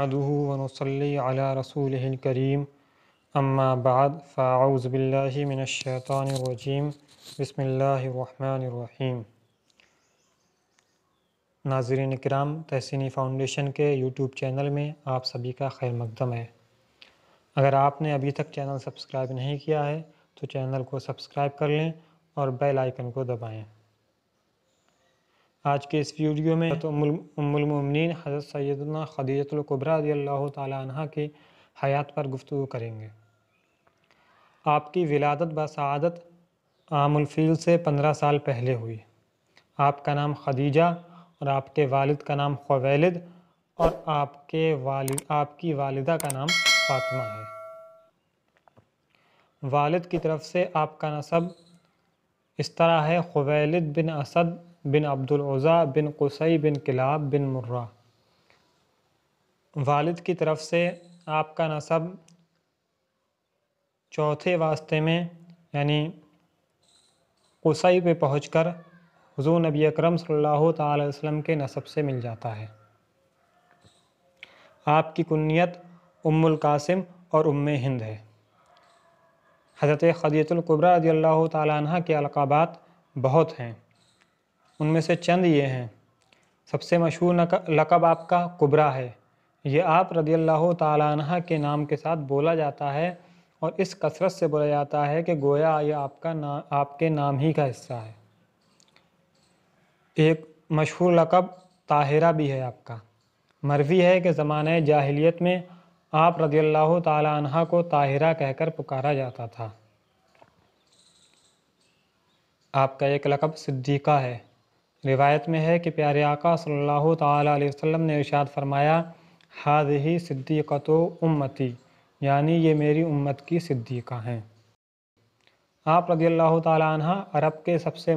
अदहू वनसली अला रसूल करीम अम्मा बाद फ़ाउज़बिल्लिमिनशैतानरजीम बसमीम नाजरन कराम तहसीनी फ़ाउंडेशन के यूट्यूब चैनल में आप सभी का खैर मकदम है अगर आपने अभी तक चैनल सब्सक्राइब नहीं किया है तो चैनल को सब्सक्राइब कर लें और बेल आइकन को दबाएं आज के इस वीडियो में तो उम्मीन हज़रत सैदना खदीजतुल्कुबरा रदी अल्लाह तह की हयात पर गुफ्तु करेंगे आपकी विलादत बसादत आमुलफ़ील से पंद्रह साल पहले हुई आपका नाम खदीजा और आपके वालिद का नाम खवैलद और आपके वाल आपकी वालदा का नाम फातमा है वालिद की तरफ से आपका नसब इस तरह है खवैलद बिन असद बिन अब्दुलज़ा बिन कुसई बिन किलाब बिन मुर्रा वालिद की तरफ से आपका नसब चौथे वास्ते में यानी कुसई पे पहुंचकर हुजूर नबी अकरम सल्लल्लाहु अलैहि वसल्लम के नसब से मिल जाता है आपकी कुन्नीत उम्मुल कासिम और उम हिंद है हज़रत ख़दीतुल्कुबरा रदी अल्लाह तह के अलकाबात बहुत हैं उनमें से चंद ये हैं सबसे मशहूर लकब आपका कुबरा है ये आप रदी अल्लाह तह के नाम के साथ बोला जाता है और इस कसरत से बोला जाता है कि गोया यह आपका ना आपके नाम ही का हिस्सा है एक मशहूर लकब ताहिरा भी है आपका मरवी है कि ज़माने जाहिलियत में आप रदी अल्लाह तह को ताहिरा कहकर पुकारा जाता था आपका एक लकब सिद्दीक़ा है रिवायत में है कि प्यारे आका सल्लल्लाहु अलैहि वसल्लम ने इरशाद फरमाया हाज ही सिद्दीक़त उम्मती यानी ये मेरी उम्मत की सिद्दीक़ा हैं आप रदी अल्लाह तह अरब के सबसे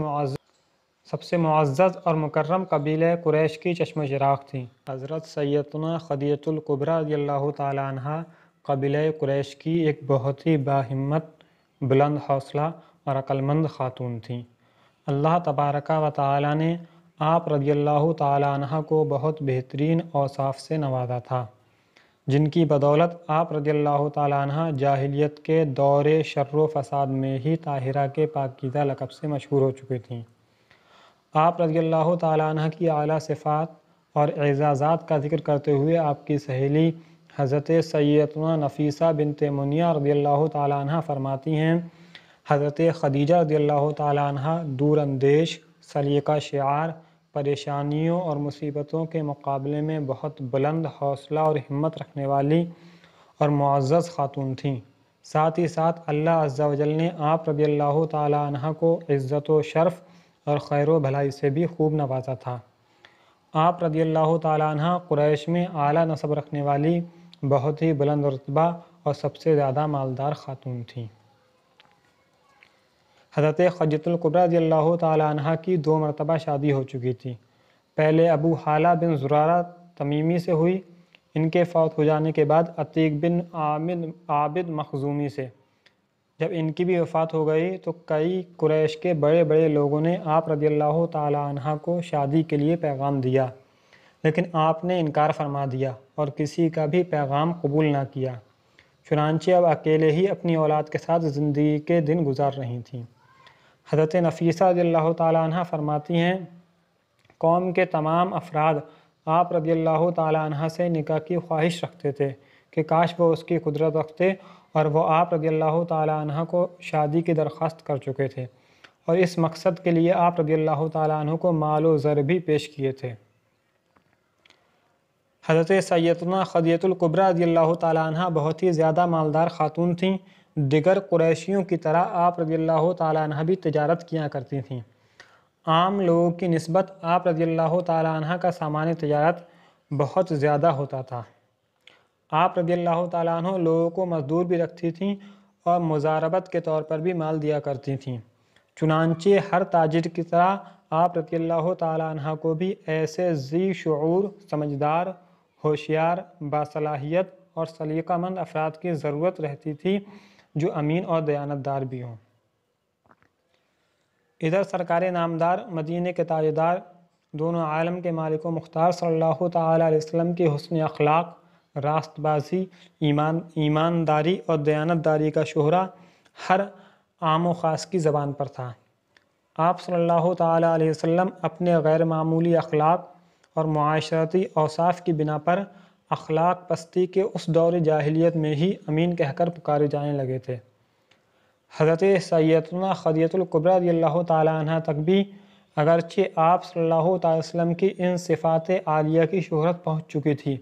सबसे मुआज़ और मुकर्रम कबीले कुरैश की चश्म शराख थी हज़रत सैदना ख़दियतुल्कुबरा रदी अल्लाह तह कबीले कुरैश की एक बहुत ही बाहिम्मत बुलंद हौसला और अक्लमंद ख़ातून थीं अल्लाह तबारक व ताली ने आप रजी अल्लाह तहा को बहुत बेहतरीन औसाफ से नवाजा था जिनकी बदौलत आप रजी अल्लाह तह जाहिलियत के दौरे शर्र फसाद में ही ताहिरा के पाकिदा लकब से मशहूर हो चुकी थीं आप रजी अल्लाह तह की अली सिफ़ात और एजाज़ात का जिक्र करते हुए आपकी सहेली हज़रत सैदना नफीसा बिन तमनिया अल्लाह तह फरमाती हैं हज़रत खदीजा रदील्ला तह दूरंदेश सलीका शार परेशानियों और मुसीबतों के मुकाबले में बहुत बुलंद हौसला और हिम्मत रखने वाली और मुआज़ ख़ातून थीं साथ ही साथ अल्लाह अज्जा वजल ने आप रदी अल्लाह तह को इज़्ज़त व शर्फ़ और खैर भलाई से भी खूब नवाजा था आप रदी अल्लाह तह क़ुरैश में आला नसब रखने वाली बहुत ही बुलंद रतबा और सबसे ज़्यादा मालदार ख़ातून थी हज़रत खजतुल्कुबरा रजी तह की दो मरतबा शादी हो चुकी थी पहले अबू हाला बिन जुरारा तमीमी से हुई इनके फौत हो जाने के बाद अतीक बिन आमिद आबिद मखजूमी से जब इनकी भी वफ़ात हो गई तो कई कुरैश के बड़े बड़े लोगों ने आप रदी अल्लाह तह को शादी के लिए पैगाम दिया लेकिन आपने इनकार फरमा दिया और किसी का भी पैगाम कबूल ना किया चुनानचे अब अकेले ही अपनी औलाद के साथ ज़िंदगी के दिन गुजार रही थीं हज़रत नफीसा रज़ील्ला तह फरमाती हैं कौम के तमाम अफराद आप रज़ील्ला तह से निका की ख्वाहिश रखते थे कि काश वो उसकी कुदरत रखते और वो आप रज़ील्ला तह को शादी की दरख्वास्त कर चुके थे और इस मकसद के लिए आप रज़ील्ला तह को मालो ज़र भी पेश किए थे हज़रत सैदना ख़दियतुल्कुबरा रदी अल्लाह तह बहुत ही ज़्यादा मालदार ख़ातून थीं दिगर कुरैशियों की तरह आप रदी अल्लाह तह भी तजारत किया करती थीं आम लोगों की नस्बत आप रदी अल्लाह तह का सामान्य तजारत बहुत ज़्यादा होता था आप रदी अल्लाह तह लोगों को मजदूर भी रखती थी और मुजारबत के तौर पर भी माल दिया करती थी चुनानचे हर ताजर की तरह आप रदी अल्लाह तह को भी ऐसे जी शूर समझदार होशियार बासलाहियत और सलीकामंद अफराद की ज़रूरत रहती थी जो अमीन और दयानतदार भी हों इधर सरकार नामदार मदीने के ताजेदार दोनों आलम के मालिक मुख्तार सल्लल्लाहु अलैहि वसल्लम के हसन अखलाक रास्तबाजी ईमान ईमानदारी और दयानतदारी का शहरा हर आम ख़ास की ज़बान पर था आप सल्लल्लाहु अलैहि वसल्लम अपने गैर मामूली अखलाक और माशरती अवसाफ़ की बिना पर अखलाक पस्ती के उस दौर जाहलीत में ही अमीन कहकर पुकारे जाने लगे थे हज़रत सैदना ख़दियतुल्कुबरा तह तक भी अगरचे आप सल्ह अलैहि की इन सिफ़ात आलिया की शहरत पहुँच चुकी थी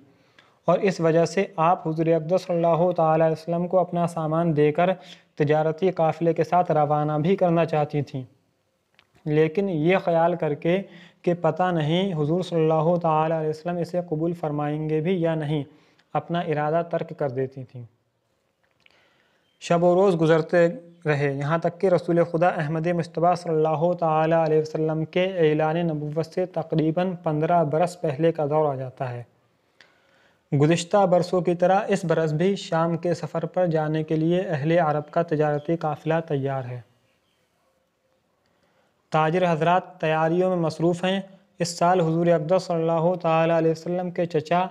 और इस वजह से आप हजूर अब वसल्लम को अपना सामान देकर तजारती काफ़िले के साथ रवाना भी करना चाहती थी लेकिन ये ख्याल करके कि पता नहीं हुजूर सल्लल्लाहु अलैहि वसल्लम इसे कबूल फरमाएंगे भी या नहीं अपना इरादा तर्क कर देती थीं शब व रोज़ गुजरते रहे यहाँ तक कि रसूल खुदा अहमद मुशतबा सल्लल्लाहु अलैहि वसल्लम के ऐलान नबूवत से तकरीबन पंद्रह बरस पहले का दौर आ जाता है गुज्त बरसों की तरह इस बरस भी शाम के सफ़र पर जाने के लिए अहल अरब का तजारती काफ़िला तैयार है ताजर हजरात तैयारियों में मसरूफ़ हैं इस साल हजूर अकदस वसम के चचा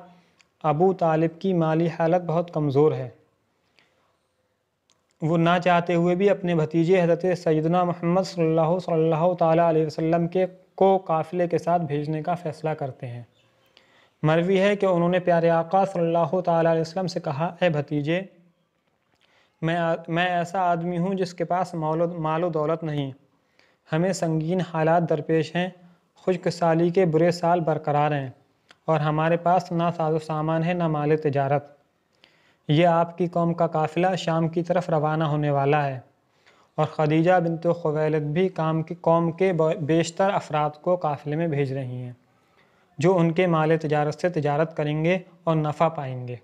अबू तालिब की माली हालत बहुत कमज़ोर है वो ना चाहते हुए भी अपने भतीजे हजरत सैदना महमद सल्ला सल्लल्लाहु के को काफ़िले के साथ भेजने का फ़ैसला करते हैं मरवी है कि उन्होंने प्यारे आका सल्लल्लाहु अलैहि वसल्लम से कहा ए भतीजे मैं मैं ऐसा आदमी हूँ जिसके पास मालो दौलत नहीं हमें संगीन हालात दरपेश हैं खुश्क साली के बुरे साल बरकरार हैं और हमारे पास ना साजो सामान है ना माल तजारत ये आपकी कौम का काफ़िला शाम की तरफ रवाना होने वाला है और खदीजा तो खवैलत भी काम की कौम के बेशतर अफराद को काफ़िले में भेज रही हैं जो उनके माल तजारत से तजारत करेंगे और नफ़ा पाएंगे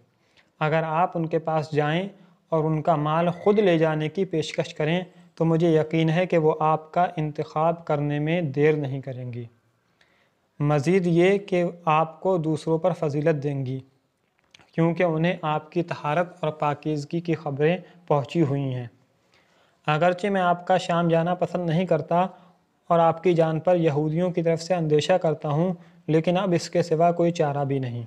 अगर आप उनके पास जाएं और उनका माल ख़ुद ले जाने की पेशकश करें तो मुझे यकीन है कि वो आपका इंतखब करने में देर नहीं करेंगी मज़ीद ये कि आपको दूसरों पर फजीलत देंगी क्योंकि उन्हें आपकी तहारत और पाकिजगी की खबरें पहुँची हुई हैं अगरचे मैं आपका शाम जाना पसंद नहीं करता और आपकी जान पर यहूदियों की तरफ से अंदेशा करता हूँ लेकिन अब इसके सिवा कोई चारा भी नहीं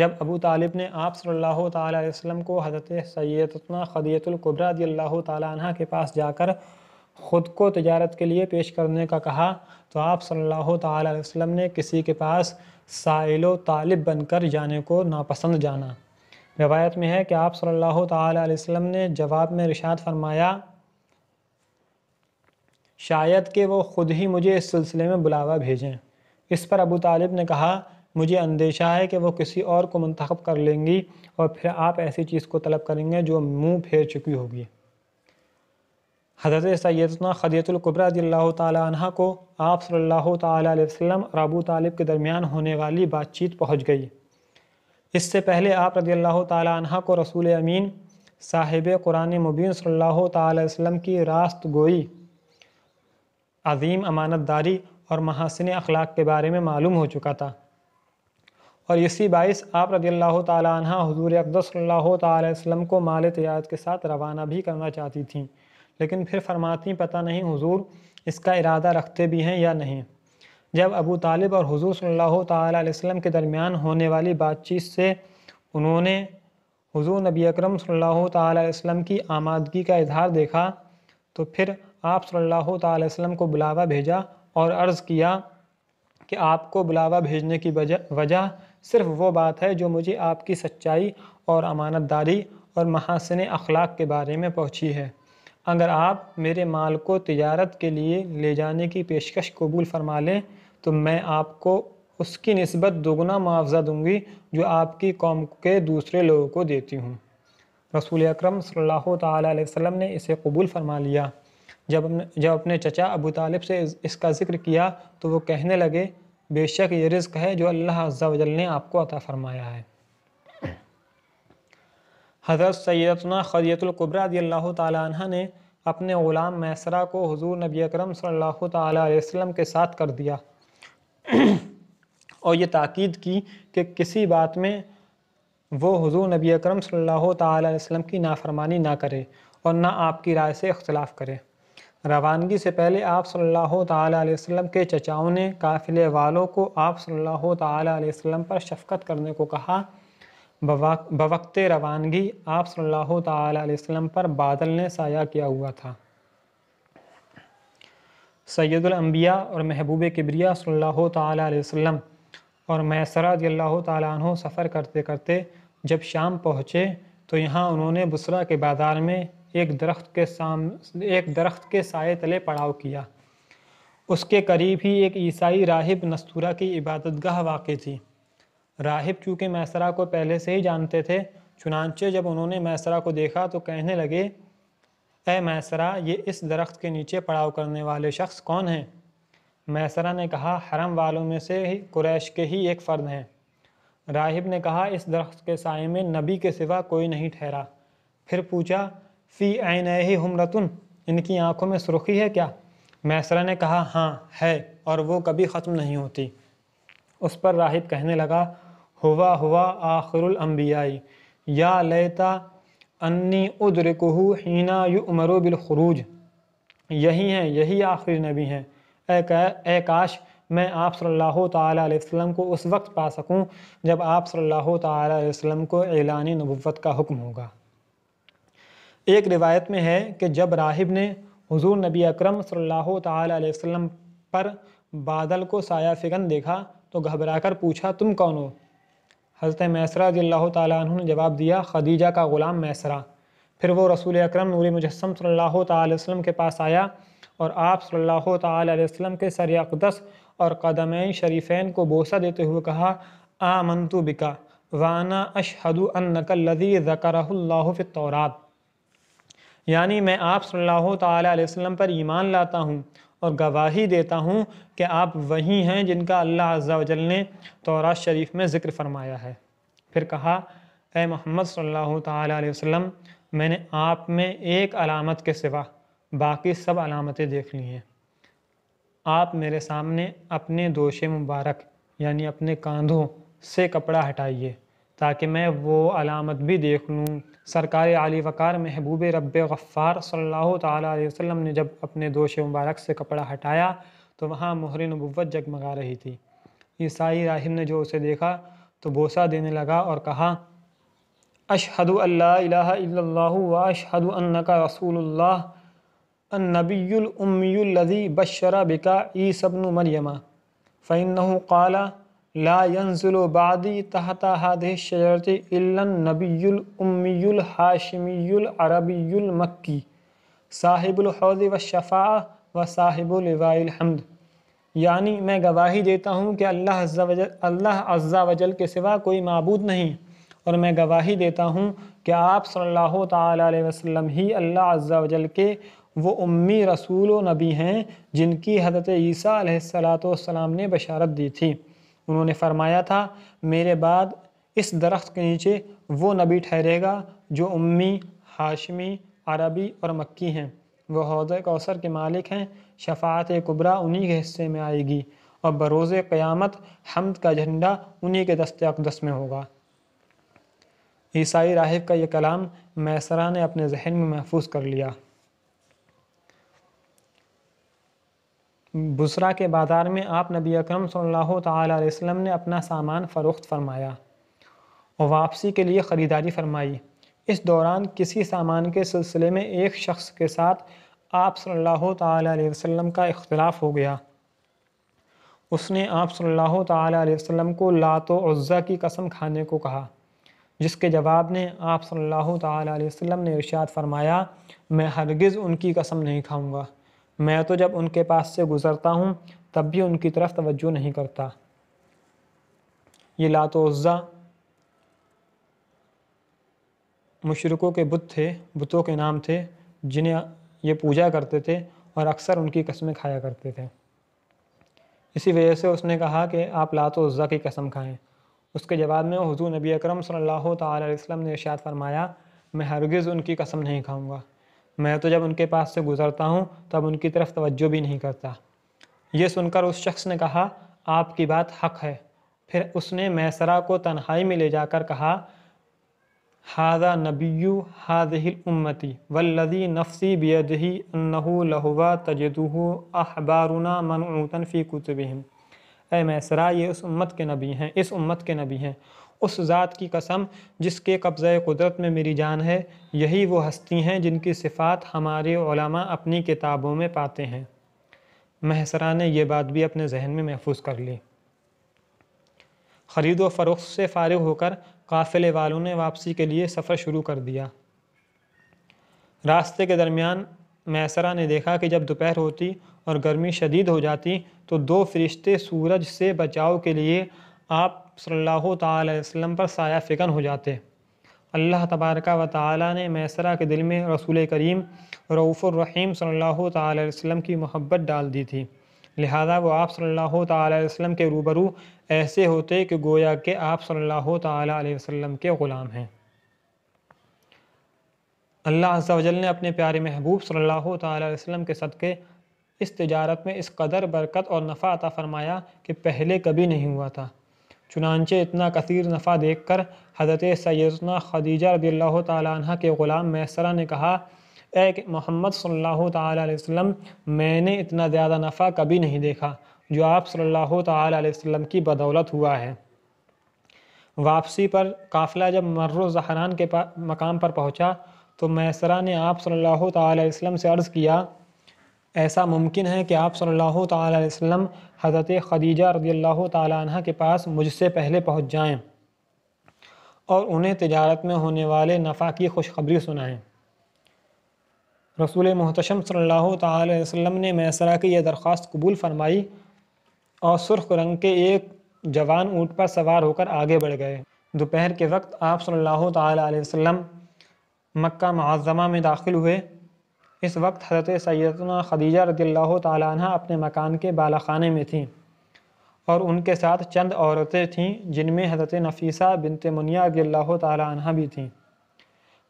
जब अबू तालिब ने आप सल्लल्लाहु अलैहि वसल्लम को हज़रत सैदना ख़दियतुल्कुबरा रदी तह के पास जाकर ख़ुद को तजारत के लिए पेश करने का कहा तो आप सल्लल्लाहु अलैहि वसल्लम ने किसी के पास साइल तालिब बनकर जाने को नापसंद जाना रवायत में है कि आप सल्लल्लाहु अलैहि वसल्लम ने जवाब में रिशात फरमाया शायद कि वो ख़ुद ही मुझे इस सिलसिले में बुलावा भेजें इस पर अबू तालिब ने कहा मुझे अंदेशा है कि वो किसी और को मंतखब कर लेंगी और फिर आप ऐसी चीज़ को तलब करेंगे जो मुंह फेर चुकी होगी हज़रत सैदना ख़दीतुल्कुबरा रज़ील्ला तह को आप सल्लल्लाहु अलैहि और अबू तालिब के दरमियान होने वाली बातचीत पहुँच गई इससे पहले आप रज़ील्ला तह को रसूल अमीन साहिब कुरान मुबीन सल्लल्लाहु की रास्त गोई अजीम अमानतदारी और महासिन अखलाक के बारे में मालूम हो चुका था और इसी बाइस आप रदी अल्लाह तहा हजूर अकदसल्ला तसम को माल तजारत के साथ रवाना भी करना चाहती थी लेकिन फिर फरमाती पता नहीं हुजूर इसका इरादा रखते भी हैं या नहीं जब अबू तालिब और हुजूर सल्लल्लाहु अलैहि वसल्लम के दरमियान होने वाली बातचीत से उन्होंने हुजूर नबी अकरम सल्लल्लाहु अलैहि वसल्लम की आमादगी का इजहार देखा तो फिर आप सल्लल्लाहु अलैहि वसल्लम को बुलावा भेजा और अर्ज़ किया कि आपको बुलावा भेजने की वजह सिर्फ वो बात है जो मुझे आपकी सच्चाई और अमानतदारी और महासन अखलाक के बारे में पहुँची है अगर आप मेरे माल को तजारत के लिए ले जाने की पेशकश कबूल फरमा लें तो मैं आपको उसकी नस्बत दोगुना मुआवजा दूंगी जो आपकी कौम के दूसरे लोगों को देती हूँ रसूल अक्रम सल्हसम ने इसे कबूल फरमा लिया जब जब अपने चचा अबू तालिब से इसका ज़िक्र किया तो वो कहने लगे बेशक ये रिस्क है जो अल्लाह वजल ने आपको अता फ़रमाया है हज़रत सैदना ख़दियतुल्कुबरा अल्लाह तह ने अपने ग़ुलाम मैसरा को हजूर नबी अकरम सल्लल्लाहु अलैहि वसल्लम के साथ कर दिया और ये ताक़ीद की कि किसी बात में वो हजूर नबी अकरम सल्लल्लाहु अलैहि वसल्लम की नाफरमानी ना करे और ना आपकी राय से इख्तलाफ़ करे रवानगी से पहले आप सल्लल्लाहु अलैहि वसल्लम के चचाओं ने काफ़िले वालों को आप सल्लल्लाहु अलैहि वसल्लम पर शफकत करने को कहा बवक्त रवानगी आप सल्लल्लाहु अलैहि वसल्लम पर बादल ने साया किया हुआ था सैदुलम्बिया और महबूब किबरिया सल्लल्लाहु अलैहि वसल्लम और मैसरा रल्ला तु सफ़र करते करते जब शाम पहुँचे तो यहाँ उन्होंने बुसरा के बाज़ार में एक दरख्त के साम एक दरख्त के साय तले पड़ाव किया उसके करीब ही एक ईसाई राहिब नस्तूरा की इबादतगाह वाक़ थी राहिब चूँकि मैसरा को पहले से ही जानते थे चुनानचे जब उन्होंने मैसरा को देखा तो कहने लगे ए मैसरा ये इस दरख्त के नीचे पड़ाव करने वाले शख्स कौन हैं मैसरा ने कहा हरम वालों में से ही कुरैश के ही एक फ़र्द हैं राहिब ने कहा इस दरख्त के साय में नबी के सिवा कोई नहीं ठहरा फिर पूछा फ़ी आन ही हमरतन इनकी आंखों में सुरखी है क्या मैसरा ने कहा हाँ है और वो कभी ख़त्म नहीं होती उस पर राहिब कहने लगा हुआ हुआ आखिरम्बियाई या लेता अन्नी उदरकहू हीना यु उमरो बिलखरूज यही हैं यही आखिरी नबी हैं ए काश मैं आप सल्लल्लाहु अलैहि वसल्लम को उस वक्त पा सकूं जब आप सल्लल्लाहु अलैहि वसल्लम को एलानी नबुवत का हुक्म होगा एक रिवायत में है कि जब राहिब ने हुजूर नबी अकरम सल्लल्लाहु अलैहि वसल्लम पर बादल को साया फिगन देखा तो घबराकर पूछा तुम कौन हो हज़रत मैसरा जिल्ला तु ने जवाब दिया खदीजा का ग़ुलाम मैसरा फिर वो रसूल अक्रम नूर मुजस्म सल्लल्लाहु अलैहि वसल्लम के पास आया और आप सल्लल्लाहु अलैहि वसल्लम के सर अकदस और कदम शरीफ़ैन को बोसा देते हुए कहा मंतु बिका वाना अशहदु लदी ज़करहुल्लाहु फ़ितौरात यानी मैं आप सल्लल्लाहु अलैहि वसल्लम पर ईमान लाता हूँ और गवाही देता हूँ कि आप वही हैं जिनका अल्लाह अज़्ज़ा ने तोरात शरीफ में ज़िक्र फरमाया है फिर कहा ए मोहम्मद सल्लल्लाहु अलैहि वसल्लम मैंने आप में एक अलामत के सिवा बाकी सब अलामतें देख ली हैं आप मेरे सामने अपने दोशे मुबारक यानी अपने कंधों से कपड़ा हटाइए ताकि मैं वो अलामत भी देख लूँ सरकार आली वक़ार महबूब रब गफ़ार सल्लल्लाहु अलैहि वसल्लम ने जब अपने दोष मुबारक से कपड़ा हटाया तो वहाँ मोहर नबूत जगमगा रही थी ईसाई राहिब ने जो उसे देखा तो बोसा देने लगा और कहा अशहदु अल्लाह व अशहदु अन्नका रसूलुल्लाह अन्नबीयुल उम्मीयुल्लज़ी बशरा बिका ई सबनु मरियमा फ़ैन काला लायनजुल बादी तहता हादि शजरती इल्लन मक्की साहिबुल हौद व शफ़ा व साहिबुल हमद यानी मैं गवाही देता हूँ कि अल्लाह अज्जा वजल अल्लाह अज्जा वजल के सिवा कोई मबूद नहीं और मैं गवाही देता हूँ कि आप सल्लल्लाहु अलैहि वसल्लम ही अल्लाह अज्जा वजल के वो उम्मी रसूल नबी हैं जिनकी हज़रत ईसा सलाम ने बशारत दी थी उन्होंने फरमाया था मेरे बाद इस दरख्त के नीचे वो नबी ठहरेगा जो उम्मी हाशमी अरबी और मक्की हैं वह हौद कौसर के मालिक हैं शफात कुबरा उन्हीं के हिस्से में आएगी और बरोज़ क़यामत हमद का झंडा उन्हीं के दस्ते अकदस में होगा ईसाई राहिब का यह कलाम मैसरा ने अपने जहन में महफूज कर लिया बुसरा के बाज़ार में आप नबी अकरम सल्लल्लाहु अलैहि वसल्लम ने अपना सामान फ़रोख्त फरमाया और वापसी के लिए ख़रीदारी फरमाई इस दौरान किसी सामान के सिलसिले में एक शख्स के साथ आप सल्लल्लाहु अलैहि वसल्लम का इख्तलाफ हो गया उसने आप सल्लल्लाहु अलैहि वसल्लम को लात उज़्ज़ा की कसम खाने को कहा जिसके जवाब ने आप सल्लल्लाहु अलैहि वसल्लम ने इरशाद फरमाया मैं हरगिज़ उनकी कसम नहीं खाऊंगा मैं तो जब उनके पास से गुज़रता हूँ तब भी उनकी तरफ तवज्जो नहीं करता ये लात उज़्ज़ा मशरक़ों के बुत थे बुतों के नाम थे जिन्हें ये पूजा करते थे और अक्सर उनकी कस्में खाया करते थे इसी वजह से उसने कहा कि आप लात उज़्ज़ा की कसम खाएं उसके जवाब में हजू नबी अकरम सल्लल्लाहु अलैहि वसल्लम ने इर्शाद फरमाया मैं हरगिज़ उनकी कसम नहीं खाऊंगा मैं तो जब उनके पास से गुज़रता हूँ तब उनकी तरफ तवज्जो भी नहीं करता ये सुनकर उस शख्स ने कहा आपकी बात हक है फिर उसने मैसरा को तन्हाई में ले जाकर कहा हाजा नबी हादिल उम्मती वल्लदी नफसी बेदही अनहू लहुवा तजदू अहबारुना मनऊतन फ़ी कुतबहम ए मैसरा ये उस उम्मत के नबी हैं इस उम्मत के नबी हैं उस ज़ात की कसम जिसके कब्ज़ कुदरत में मेरी जान है यही वो हस्ती हैं जिनकी सिफ़ात हमारे ओलमा अपनी किताबों में पाते हैं महसरा ने यह बात भी अपने जहन में महफूज कर ली ख़रीद व फ़रोख्त से फारग होकर काफ़िले वालों ने वापसी के लिए सफ़र शुरू कर दिया रास्ते के दरमियान मैसरा ने देखा कि जब दोपहर होती और गर्मी शदीद हो जाती तो दो फरिश्ते सूरज से बचाव के लिए आप सल्लल्लाहु अलैहि वसल्लम पर साया फ़िकन हो जाते अल्लाह तबारक व ताली ने मैसरा के दिल में रसूल करीम रऊफ़ुररहीम सल्लल्लाहु अलैहि वसल्लम की मोहब्बत डाल दी थी लिहाजा वो आप सल्लल्लाहु अलैहि वसल्लम के रूबरू ऐसे होते कि गोया के आप सल्लल्लाहु अलैहि वसल्लम के ग़ुलाम हैं अल्लाह वजल ने अपने प्यारे महबूब सल्लल्लाहु अलैहि वसल्लम के सदक़े इस तजारत में इस कदर बरकत और नफ़ा अता फ़रमाया कि पहले कभी नहीं हुआ था चुनानचे इतना कसीर नफ़ा देख कर हज़रत सैदना खदीजा रदी तह के ग़ुला मैसरा ने कहा ए मोहम्मद सल्ला अलैहि मैंने इतना ज़्यादा नफ़ा कभी नहीं देखा जो आप सल्लल्लाहु अलैहि की बदौलत हुआ है वापसी पर काफ़िला जब मर्र जहरान के मकाम पर पहुँचा तो मैसरा ने आप सल्ला अलैहि से अर्ज़ किया ऐसा मुमकिन है कि आप सल्लल्लाहु अलैहि वसल्लम हज़रत खदीजा रदी अल्लाह तह के पास मुझसे पहले पहुँच जाएँ और उन्हें तजारत में होने वाले नफ़ा की खुशखबरी सुनाएं रसूल महतशम सल्लल्लाहु अलैहि वसल्लम ने मैसरा की यह दरख्वास्त कबूल फरमाई और सुर्ख रंग के एक जवान ऊँट पर सवार होकर आगे बढ़ गए दोपहर के वक्त आप सल्लल्लाहु अलैहि वसल्लम मक्का मुआज़मा में दाखिल हुए इस वक्त हज़रत सैदना खदीजा रदील्ला तह अपने मकान के बाला खाने में थीं और उनके साथ चंद औरतें थीं जिनमें हज़रत नफीसा बिनत मुनिया रदील्ला तह भी थीं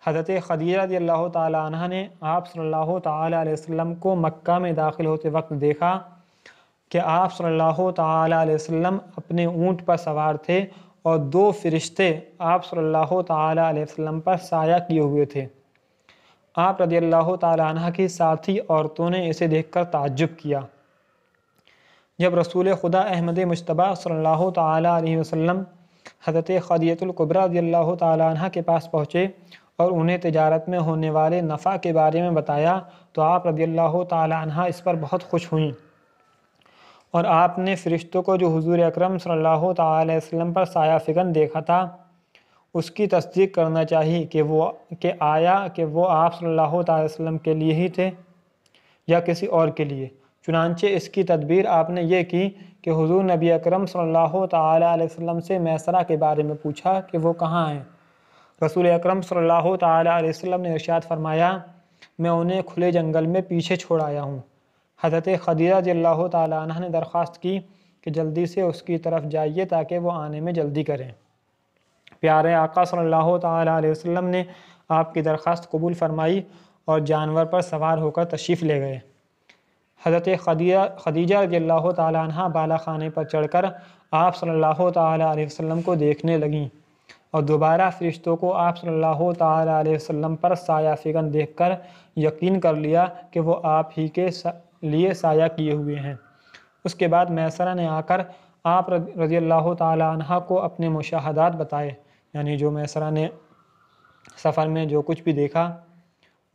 हज़रत खदीजा रदील तह ने आप सल्ला को मक्का में दाखिल होते वक्त देखा कि आप सल्ला तम अपने ऊँट पर सवार थे और दो फरिश्ते आप सल्ला तम पर साया किए हुए थे आप रदी अल्लाह तह की साथी औरतों ने इसे देखकर ताज्जुब किया जब रसूल खुदा अहमद मुशतबा सल्लल्लाहु अलैहि हज़रत ख़दियतुल्कुबरा रदी अल्लाह तह के पास पहुँचे और उन्हें तजारत में होने वाले नफ़ा के बारे में बताया तो आप रदी अल्लाह तह इस पर बहुत खुश हुई और आपने फ़रिश्तों को जो हजूर अक्रम सल्ला अलैहि पर साया फ़िकन देखा था उसकी तस्दीक करना चाहिए कि वो कि आया कि वो आप सल्लल्लाहु अलैहि वसल्लम के लिए ही थे या किसी और के लिए चुनानचे इसकी तदबीर आपने ये की कि हुजूर नबी अकरम सल्लल्लाहु अलैहि वसल्लम से मैसरा के बारे में पूछा कि वो कहाँ हैं रसूल अकरम सल्लल्लाहु अलैहि वसल्लम ने इरशाद फरमाया मैं उन्हें खुले जंगल में पीछे छोड़ आया हूँ हज़रत खदीजा जल्ला तह ने दरख्वास्त की कि जल्दी से उसकी तरफ जाइए ताकि वो आने में जल्दी करें प्यारे आका सल्लल्लाहु अलैहि वसल्लम ने आपकी दरख्वास्त कबूल फरमाई और जानवर पर सवार होकर तशरीफ़ ले गए हज़रत खदीजा खदीजा रजी अल्लाह तहा बाला खाने पर चढ़कर आप सल्लल्लाहु अलैहि वसल्लम को देखने लगीं और दोबारा फरिश्तों को आप सल्लल्लाहु अलैहि वसल्लम पर साया फिगन देखकर यकीन कर लिया कि वो आप ही के लिए साया किए हुए हैं उसके बाद मैसरा ने आकर आप रजी अल्लाह तह को अपने मुशाहदात बताए यानी जो मैसरा ने सफ़र में जो कुछ भी देखा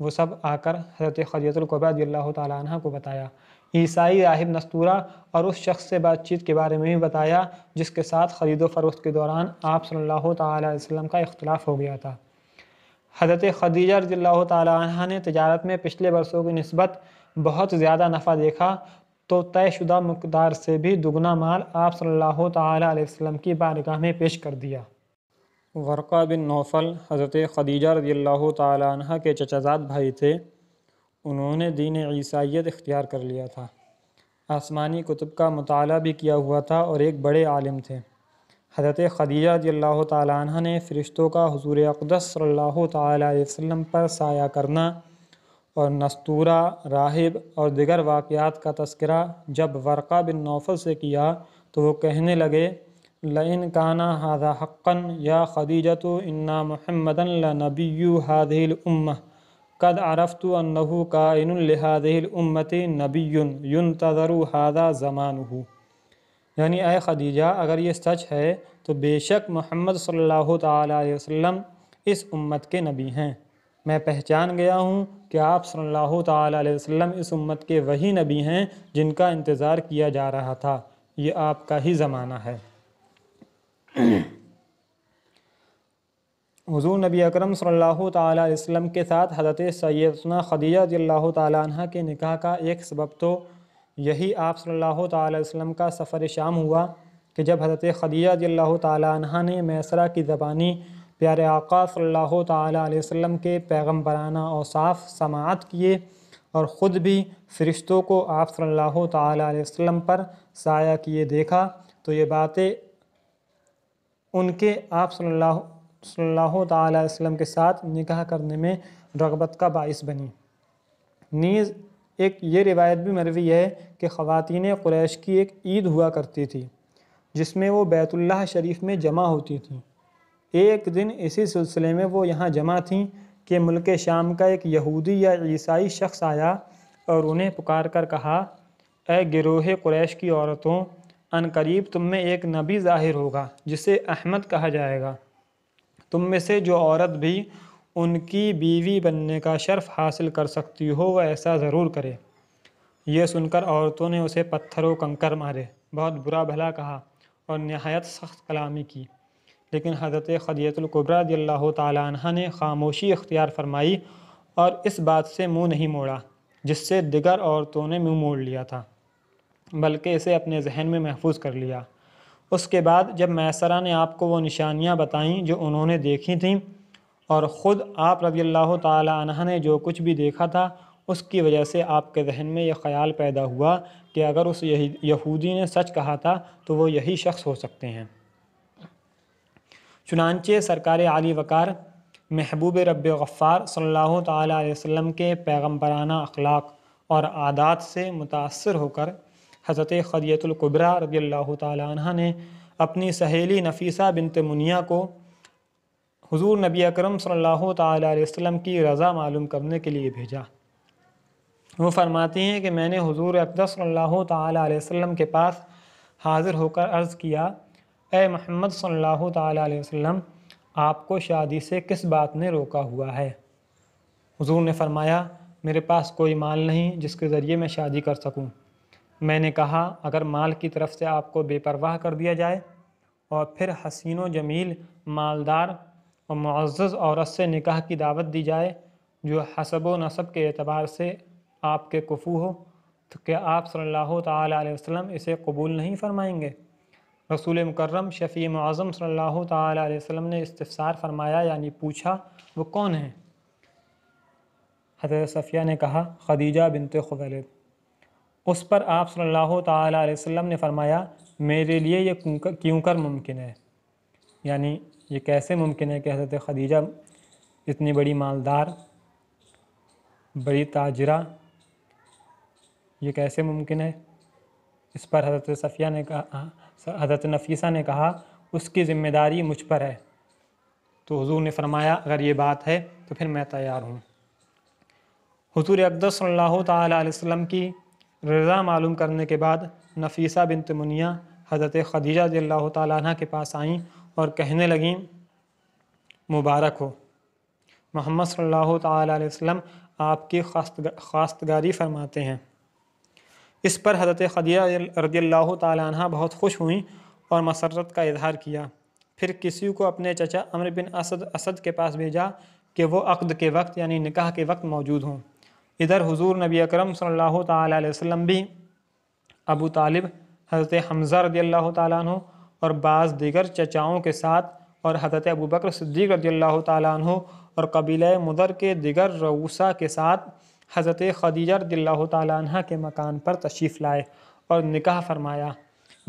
वो सब आकर हजरत खदीतुल्कुबरा तह को बताया ईसाई राहिब नस्तूरा और उस शख्स से बातचीत के बारे में भी बताया जिसके साथ खरीदो फरोख्त के दौरान आप अलैहि वसल्लम का इख्तलाफ हो गया था हजरत खदीजा रजील्ला तह ने तजारत में पिछले बरसों की नस्बत बहुत ज़्यादा नफ़ा देखा तो तयशुदा मकदार से भी दुगना माल आप सल्ला तसलम की बारगाह में पेश कर दिया वरक़ा बिन नौफ़ल हज़रत खदीजा रजी अल्लाह तह के चचाजाद भाई थे उन्होंने दीन ईसाइत इख्तियार कर लिया था आसमानी कुतुब का मताल भी किया हुआ था और एक बड़े आलिम थे हज़रत खदीजा रजी अल्लाह तह ने फ़रिश्तों का हजूर अकदस तसलम पर साया करना और नस्तूरा राहिब और दिगर वाक़ात का तस्करा जब वरक़ा बिन नौफल से किया तो वो कहने लगे लइन काना हादा हक्कन या खदीजत इन्ना महमदन नबीयू हादिल उम्म कद अरफ़तु अन्नहु कायनहादिल उम्मत नबी युन तज़रु हादा ज़मानहू यानी अय खदीजा अगर ये सच है तो बेशक मोहम्मद सल्लल्लाहु अलैहि वसल्लम इस उम्मत के नबी हैं मैं पहचान गया हूँ कि आप सल्लल्लाहु अलैहि वसल्लम इस उम्मत के वही नबी हैं जिनका इंतज़ार किया जा रहा था ये आपका ही ज़माना है हजूर नबी अकरम सल्लल्लाहु अलैहि वसल्लम के साथ हज़रत सैदना खदीजा जिल्ला तह के निकाह का एक सबब तो यही आप सल्लल्लाहु अलैहि वसल्लम का सफ़र शाम हुआ कि जब हज़रत खदीजा तह ने मैसरा की ज़बानी प्यारे आका सल्लल्लाहु अलैहि वसल्लम के पैगम्बराना और साफ़ समात किए और ख़ुद भी फ़रिश्तों को आप सल्लल्लाहु अलैहि वसल्लम पर साया किए देखा तो ये बातें उनके आप सल्लल्लाहु अलैहि वसल्लम के साथ निकाह करने में रगबत का बायस बनी नीज़ एक ये रिवायत भी मरवी है कि ख़वातीन क्रैश की एक ईद हुआ करती थी जिसमें वो बैतुल्लाह शरीफ में जमा होती थी एक दिन इसी सिलसिले में वो यहाँ जमा थीं कि मुल्क शाम का एक यहूदी या ईसाई शख्स आया और उन्हें पुकार कर कहा ए गिरोह क्रैश की औरतों अनकरीब तुम में एक नबी ज़ाहिर होगा जिसे अहमद कहा जाएगा तुम में से जो औरत भी उनकी बीवी बनने का शर्फ हासिल कर सकती हो वह ऐसा ज़रूर करे यह सुनकर औरतों ने उसे पत्थरों कंकर मारे बहुत बुरा भला कहा और नहायत सख्त कलामी की लेकिन हज़रत ख़दियतुल्कुबरा रल्ला ने खामोशी अख्तियार फरमाई और इस बात से मुंह नहीं मोड़ा जिससे दिगर औरतों ने मुंह मोड़ लिया था बल्कि इसे अपने जहन में महफूज कर लिया उसके बाद जब मैसरा ने आपको वो निशानियाँ बताईं जो उन्होंने देखी थीं और ख़ुद आप रजी अल्लाह तह ने जो कुछ भी देखा था उसकी वजह से आपके जहन में यह ख्याल पैदा हुआ कि अगर उस यहूदी ने सच कहा था तो वो यही शख्स हो सकते हैं चुनानचे सरकार आली वकार महबूब रब गफ़ार सल्ला अलैहि के पैगम्बराना अखलाक और आदात से मुतासर होकर हज़रत ख़दियतुल्कुबरा रबी अल्लाह तह ने अपनी सहेली नफीसा बिनत मुनिया को हुजूर नबी अकरम सल्लल्लाहु अलैहि वसल्लम की रज़ा मालूम करने के लिए भेजा वो फरमाती हैं कि मैंने हुजूर अकदस सल्लल्लाहु अलैहि वसल्लम के पास हाज़िर होकर अर्ज़ किया ए मोहम्मद सल्लल्लाहु अलैहि वसल्लम आपको शादी से किस बात ने रोका हुआ है हुजूर ने फरमाया मेरे पास कोई माल नहीं जिसके ज़रिए मैं शादी कर सकूँ मैंने कहा अगर माल की तरफ से आपको बेपरवाह कर दिया जाए और फिर हसीन जमील मालदार और मज्ज़ औरत से निकाह की दावत दी जाए जो हसब व नसब के एतबार से आपके कफ़ू हो तो क्या आप सल्लल्लाहु अलैहि वसल्लम इसे कबूल नहीं फ़रमाएंगे रसूल मुकर्रम शफ़ी मज़म सल्लल्लाहु अलैहि वसल्लम ने इस्तफसार फरमाया यानी पूछा वो कौन है हज़रत सफ़िया ने कहा खदीजा बिनत खुवैलद उस पर आप सल्लल्लाहु अलैहि वसल्लम ने फरमाया मेरे लिए ये क्यों कर मुमकिन है यानी ये कैसे मुमकिन है कि हज़रत खदीजा इतनी बड़ी मालदार बड़ी ताजरा ये कैसे मुमकिन है इस पर हज़रत सफ़िया ने कहा हाँ, हज़रत नफीसा ने कहा उसकी ज़िम्मेदारी मुझ पर है तो हुजूर ने फरमाया अगर ये बात है तो फिर मैं तैयार हूँ हुजूर अकदस सल्लल्लाहु अलैहि वसल्लम की रज़ा मालूम करने के बाद नफीसा बिन तमुनिया हज़रत खदीजा दिल्ला तह के पास आईं और कहने लगीं मुबारक हो मोहम्मद सल्ला अलैहि आपकी खास्त खास्तगारी फरमाते हैं इस पर हज़रत खदीजा रदील्ला तह बहुत खुश हुई और मसरत का इजहार किया फिर किसी को अपने चचा अमर बिन असद असद के पास भेजा कि वो अक़द के वक्त यानी निकाह के वक्त मौजूद हों इधर हुजूर नबी अकरम सल्लल्लाहु अलैहि वसल्लम भी अबू तालिब हज़रत हमज़ा रदी अल्लाह तु और बाज़ दीगर चचाओं के साथ और हज़रत अबू बकर सिद्दीक रदी अल्लाह तु और कबीले मुदर के दिगर रऊसा के साथ हज़रत खदीजा रदी अल्लाह तह के मकान पर तशरीफ़ लाए और निकाह फरमाया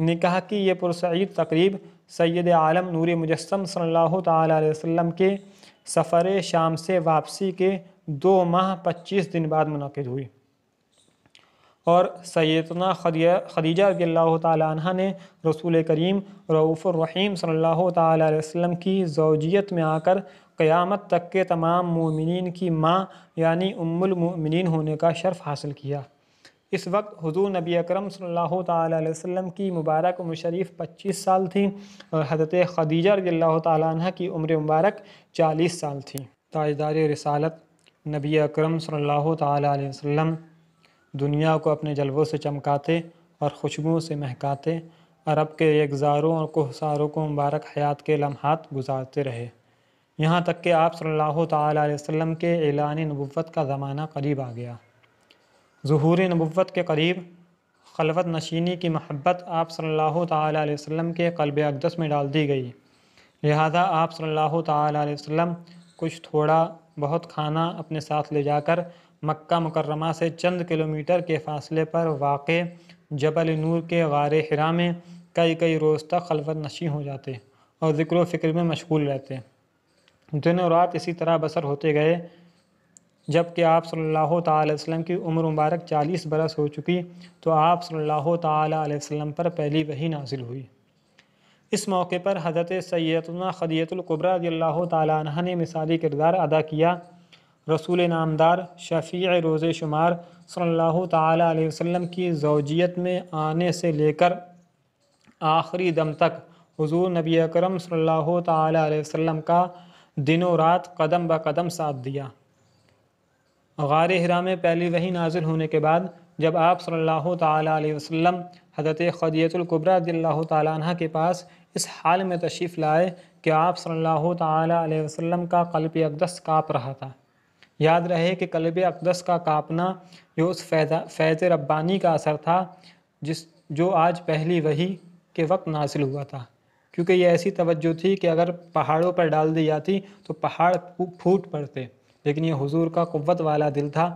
निकाह की ये पुरसद तकरीब सैद आलम नूर मुजस्म सल्लल्लाहु अलैहि वसल्लम के सफ़र शाम से वापसी के दो माह पच्चीस दिन बाद मुनद हुई और सैदना खदीजा रजी अल्लाह तह ने रसूल करीम रऊफ़ुररहीम सल्ला वसम की जोजियत में आकर क़यामत तक के तमाम ममिन की माँ यानी उम्मिन होने का शर्फ हासिल किया इस वक्त हजू नबी अक्रम सल्लल्लाहु की मुबारक उम्र शरीफ साल थी और हज़रत खदीजा रजी अल्लाह तह की उम्र मुबारक चालीस साल थी ताजदार रसालत नबी अकरम सल्लल्लाहु अलैहि वसल्लम दुनिया को अपने जलवों से चमकाते और खुशबुओं से महकाते अरब के यकजारों और कोहसारों को मुबारक हयात के लम्हात गुजारते रहे यहाँ तक कि आप सल्लल्लाहु अलैहि वसल्लम के एलानी नबूत का ज़माना करीब आ गया जहूर नबूत के करीब खलवत नशीनी की महब्बत आप सल्लल्लाहु अलैहि वसल्लम के कल्ब अकदस में डाल दी गई लिहाजा आप सल्लल्लाहु अलैहि वसल्लम कुछ थोड़ा बहुत खाना अपने साथ ले जाकर मक्का मुकर्रमा से चंद किलोमीटर के फासले पर वाक़ जबल नूर के गार हरा में कई कई रोज़ तक खलवत नशी हो जाते और ज़िक्र फ़िक्र में मशगूल रहते दिन और रात इसी तरह बसर होते गए जबकि आप सल्लल्लाहु अलैहि वसल्लम की उम्र मुबारक 40 बरस हो चुकी तो आप सल्लल्लाहु अलैहि वसल्लम पर पहली वही नाजिल हुई इस मौके पर हज़रत सैदना ख़दीतुल्कुबरा तह ने मिसाली किरदार अदा किया रसूल नामदार शफ़ी रोज़ शुमार सल्ला वसम की जोजियत में आने से लेकर आखिरी दम तक हुजूर नबी अकरम सल्लल्लाहु अलैहि वसल्लम का दिनों रात कदम ब कदम साथ दिया गार हिरा में पहली वही नाजिल होने के बाद जब आप सल्लल्लाहु अलैहि वसल्लम हज़रत ख़दियतुल्कुबरा रदील्ला तह के पास इस हाल में तशरीफ़ लाए कि आप सल्लल्लाहु अलैहि वसल्लम का कल्ब अकदस काँप रहा था याद रहे कि कल्ब अकदस का काँपना जो उस फैज़ा फैज़ रब्बानी का असर था जिस जो आज पहली वही के वक्त नासिल हुआ था क्योंकि ये ऐसी तवज्जो थी कि अगर पहाड़ों पर डाल दी जाती तो पहाड़ फूट पड़ते लेकिन ये हुजूर का क़वत वाला दिल था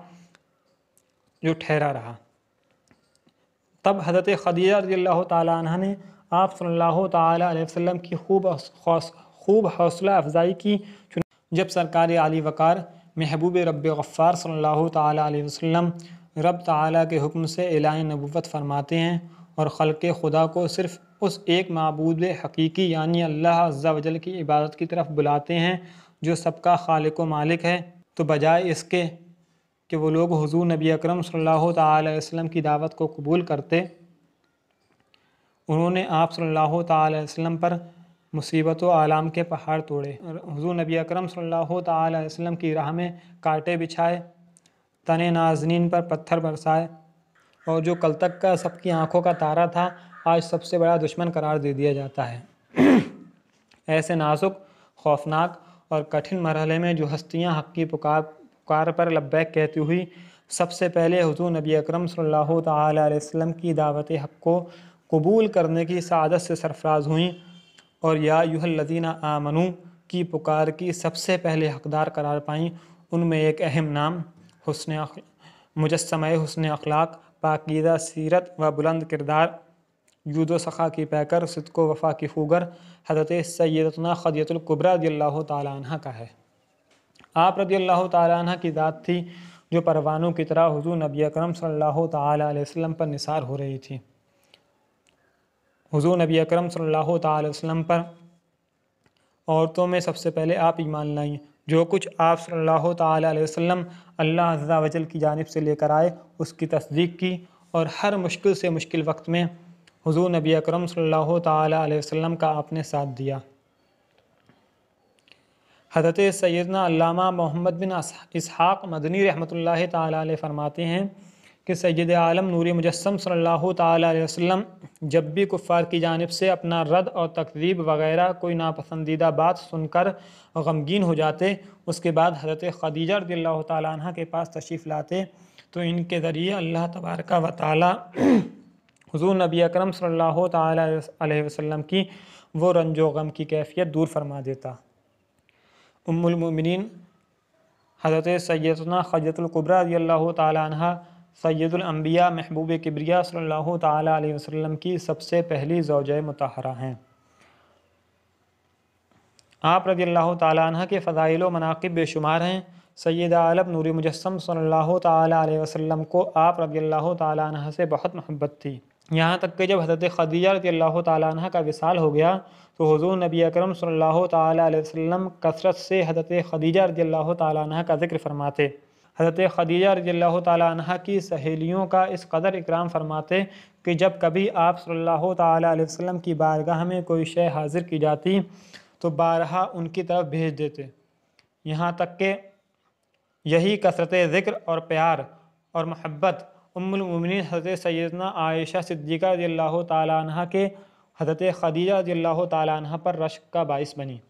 जो ठहरा रहा तब हज़रत खदीजा रजील्ला तह ने आप सल्लल्लाहु अलैहि वसल्लम की खूब खूब हौसला अफजाई की जब सरकार आली वक़ार महबूब रब गफ़ार सल्लल्लाहु अलैहि वसल्लम रब ताला के हुक्म से एलान नबूत फरमाते हैं और ख़लक़ खुदा को सिर्फ़ उस एक मबूद हकीकी यानी अल्लाह अज्जा वजल की इबादत की तरफ बुलाते हैं जो सबका खालिक व मालिक है तो बजाय इसके कि वो लोग हुजूर नबी अकरम सल्लल्लाहु अलैहि वसल्लम की दावत को कबूल करते उन्होंने आप सल्लल्लाहु अलैहि वसल्लम पर मुसीबत आलाम के पहाड़ तोड़े हुजूर नबी अकरम सल्लल्लाहु अलैहि वसल्लम की राह में कांटे बिछाए तने नाजनीन पर पत्थर बरसाए और जो कल तक का सबकी आँखों का तारा था आज सबसे बड़ा दुश्मन करार दे दिया जाता है ऐसे नाजुक खौफनाक और कठिन मरहले में जो हस्तियाँ हक की पुकार कार पर लब्बैक कहती हुई सबसे पहले हजू नबी अकरम सल्लल्लाहु अलैहि वसल्लम की दावत हक़ को कबूल करने की सदत से सरफराज हुई और या लदीना आमनू की पुकार की सबसे पहले हकदार करार पाई उनमें एक अहम नाम हसन मुजस्म हसन अखलाक पाकिदा सीरत व बुलंद किरदार यूदो सखा की पैकर सिद्को वफ़ा की फूगर हजरत सैदना खदियतुल्कुबरा दिल्ला तला का है आप रदी अल्लाह तह की ज़ात थी जो परवानों की तरह हुजूर नबी अकरम सल्लल्लाहु अलैहि वसल्लम पर निसार हो रही थी हुजूर नबी अकरम सल्लल्लाहु अलैहि वसल्लम पर औरतों में सबसे पहले आप ईमान लाएँ जो कुछ आप सल्लल्लाहु अलैहि वसल्लम अल्लाह अज़ा वजल की जानब से लेकर आए उसकी तस्दीक की और हर मुश्किल से मुश्किल वक्त में हुजूर नबी अकरम सल्लल्लाहु अलैहि वसल्लम का आपने साथ दिया हजरत सैदना मोहम्मद बिन इसहाक़ मदनी रहमत तरमाते हैं कि सैद आलम नूर मुजस्म सल्लल्लाहु अलैहि जब भी कुफ़ार की जानब से अपना रद्द और तकरीब वगैरह कोई नापसंदीदा बात सुनकर गमगीन हो जाते उसके बाद हजरत खदीजा रदील्ला तह के पास तशरीफ़ लाते तो इनके ज़रिए अल्लाह तबारक व ताली हजू नबी अकरम सल्लल्लाहु अलैहि वसल्लम की वो रंजो गम की कैफियत दूर फरमा देता उम्मिन हज़रत सैदना खजतुल्कुबरा तह सैदुलम्बिया महबूब किबरिया सल्लल्लाहु तसलम की सबसे पहली जोज मतहरा हैं आप रजी अल्लाह तह के फ़जाइल मनाकब बेशुमार हैं सैद आलम नूरी मुजस्म सल्ला अलैहि को आप रदी अल्लाह तह से बहुत मोहब्बत थी यहाँ तक कि जब हज़रत खदीजा रजी अल्लाह तह का विसाल हो गया तो हजूर नबी अकरम सल्लल्लाहु अलैहि वसल्लम कसरत से हज़रत खदीजा रजील्ला तह का जिक्र फरमाते हज़रत खदीजा रजील्ला तह की सहेलियों का इस कदर इकराम फरमाते कि जब कभी आप सल्लल्लाहु अलैहि वसल्लम की बारगाह में कोई शय हाजिर की जाती तो बारहा उनकी तरफ भेज देते यहाँ तक के यही कसरत ज़िक्र और प्यार और महब्बत उम्मिन हज़रत सैदना आयशा सिद्दीक़ा रजील्ला तह के हज़रत खदीजा रजील्ला तह पर रश्क का बायस बनी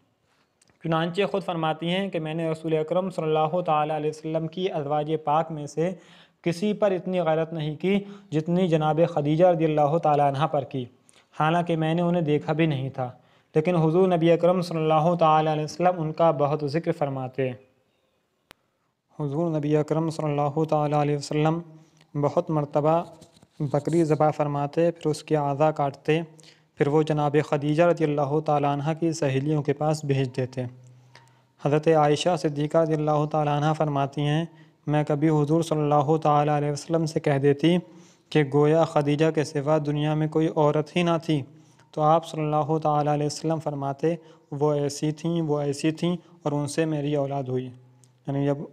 चुनानचे ख़ुद फरमाती हैं कि मैंने रसूल अक्रम सम की अजवाज पाक में से किसी पर इतनी गलत नहीं की जितनी जनाब खदीजा रजील्ला तह पर की हालांकि मैंने उन्हें देखा भी नहीं था लेकिन हुजूर नबी अकरम सल्लल्लाहु अलैहि वसल्लम उनका बहुत ज़िक्र फरमाते हुजूर नबी अकरम सल्लल्लाहु अलैहि वसल्लम बहुत मरतबा बकरी ज़बा फरमाते फिर उसके आज़ा काटते फिर वो जनाब खदीजा रदी अल्लाह तह की सहेलियों के पास भेज देते हज़रत आयशा सिद्दीक़ा रदी अल्लाह तह फरमाती हैं मैं कभी हजूर सल्ला तसलम से कह देती कि गोया खदीजा के सिवा दुनिया में कोई औरत ही ना थी तो आप सल्लल्लाहु अलैहि वसल्लम फरमाते वो ऐसी थीं वो ऐसी थीं और उनसे मेरी औलाद हुई यानी जब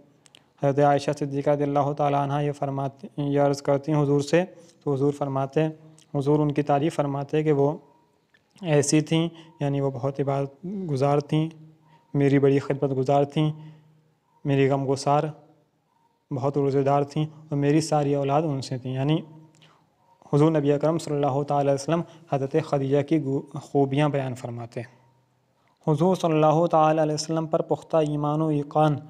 हजरत आयशा सिद्दीक़ा दिल्ला तह ये फरमाते ये अर्ज़ करती हजूर से तो हजूर फरमाते हजूर उनकी तारीफ़ फरमाते कि वो ऐसी थीं यानी वो बहुत इबादत गुजार थीं मेरी बड़ी खिदमत गुजार थीं मेरी गम गुसार बहुत रोज़ेदार थीं और मेरी सारी औलाद उनसे थी यानी हजू नबी अकरम सल्लल्लाहु अलैहि वसल्लम हज़रत खदीजा की खूबियाँ बयान फरमाते हजू सल्लल्लाहु अलैहि वसल्लम पर पुख्ता ईमान ईकान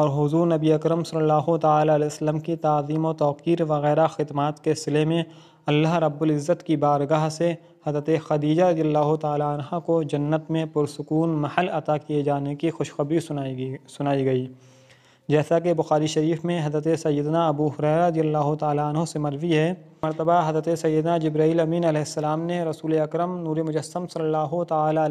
और हजूर नबी अकरम सल्लल्लाहु अलैहि वसल्लम की तज़ीम व तोक़ीर वगैरह ख़दमात के सिले में अल्लाह इज़्ज़त की बारगाह से हजरत खदीजा रल्ला तह को जन्नत में पुरसकून महल अता किए जाने की खुशखबरी सुनाई गई सुनाई गई जैसा कि बुखारी शरीफ में हजरत सैदना अबू हर रल्ला तह से मरवी है मरतबा हजरत सैदना जब्राईल अमीन आसमाम ने रसूल अक्रम नूर मुजस्म सल्ला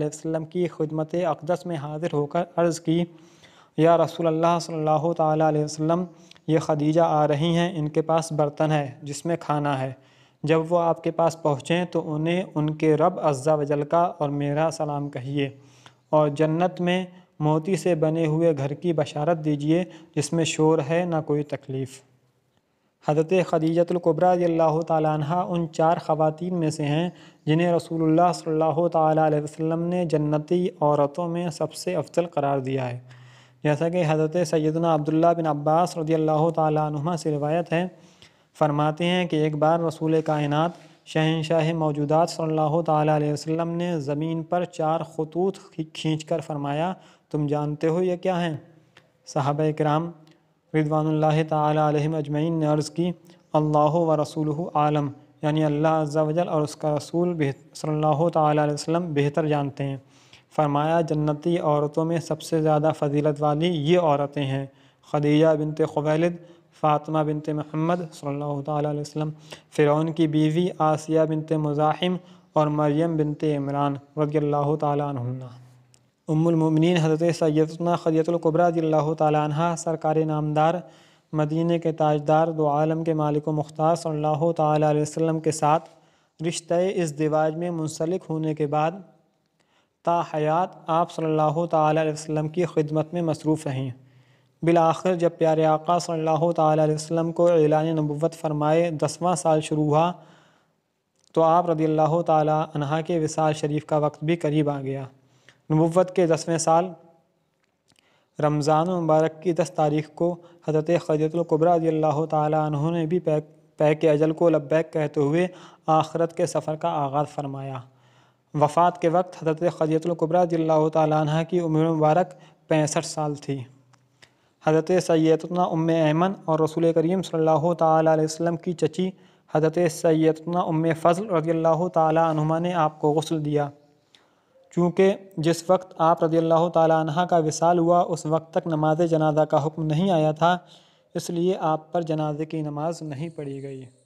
तसम की खदमत अकदस में हाजिर होकर अर्ज़ की या रसूल अल्लाह अलैहि तसम ये खदीजा आ रही हैं इनके पास बर्तन है जिसमें खाना है जब वो आपके पास पहुँचें तो उन्हें उनके रब अज्जा वजल का और मेरा सलाम कहिए और जन्नत में मोती से बने हुए घर की बशारत दीजिए जिसमें शोर है ना कोई तकलीफ़ हज़रत ख़दीजतुल्कुबरा तह उन चार ख़वातीन में से हैं जिन्हें रसूलुल्लाह सल्लल्लाहु अलैहि वसल्लम ने जन्नती औरतों में सबसे अफजल करार दिया है जैसा कि हज़रत सैदना अब्दुल्ला बिन अब्बास रदी अल्लाह तुमा से रिवायत है फरमाते हैं कि एक बार रसूल कायनत शहनशाह मौजूदा सल्लल्लाहु अलैहि वसल्लम ने ज़मीन पर चार खतूत खींच कर फरमाया तुम जानते हो ये क्या हैं साहब कराम रिदवानल तजमैन ने अर्ज़ की अल्लाह व रसूल आलम यानी अल्लाह अज्जावजल और उसका रसूल सल्लल्लाहु अलैहि वसल्लम बेहतर जानते हैं फरमाया जन्नती औरतों में सबसे ज़्यादा फजीलत वाली ये औरतें हैं खदीजा बिनत खवैलद फ़ातिमा बिनत महमद सल्ला फ़िरौन की बीवी आसिया बिनत मुज़ाहिम और मरियम बिनत इमरान रदील्ला तहों उम्मिन हज़रत सैदना ख़दीतुल्कुबरा तह सरकार नामदार मदीने के ताजदार दो आलम के मालिक मुख्तार सल्लल्लाहु तसलम के साथ रिश्ते इस दिवाज में मुंसलिक होने के बाद ता हयात आप सल्ला अलैहि की खिदमत में मसरूफ़ रहें बिलाखिर जब प्यारे आका सल्लल्लाहु अलैहि वसल्लम को ऐलान नबूत फरमाए दसवां साल शुरू हुआ तो आप रदी अल्लाह तहा के विसाल शरीफ का वक्त भी करीब आ गया नबूत के दसवें साल रमज़ान मुबारक की दस तारीख को हज़रत खजरतुल्कुबरा रदी अल्लाह तह ने भी पैक पै के अजल को लब्बैक कहते हुए आखरत के सफ़र का आगाज़ फरमाया वफ़ात के वक्त हज़रत खजरतुल्कुबरा रदी अल्लाह तह की उम्र मुबारक पैंसठ साल थी हज़रत सैदना उम ऐमन और रसूल करीम सल्लल्लाहु अलैहि वसल्लम की चची हज़रत सैदना उम फ़ज़ल अल्लाह तुमा ने आपको गसल दिया चूँकि जिस वक्त आप रजी अल्लाह तह का विसाल हुआ उस वक्त तक नमाज जनाजा का हुक्म नहीं आया था इसलिए आप पर जनाजे की नमाज़ नहीं पढ़ी गई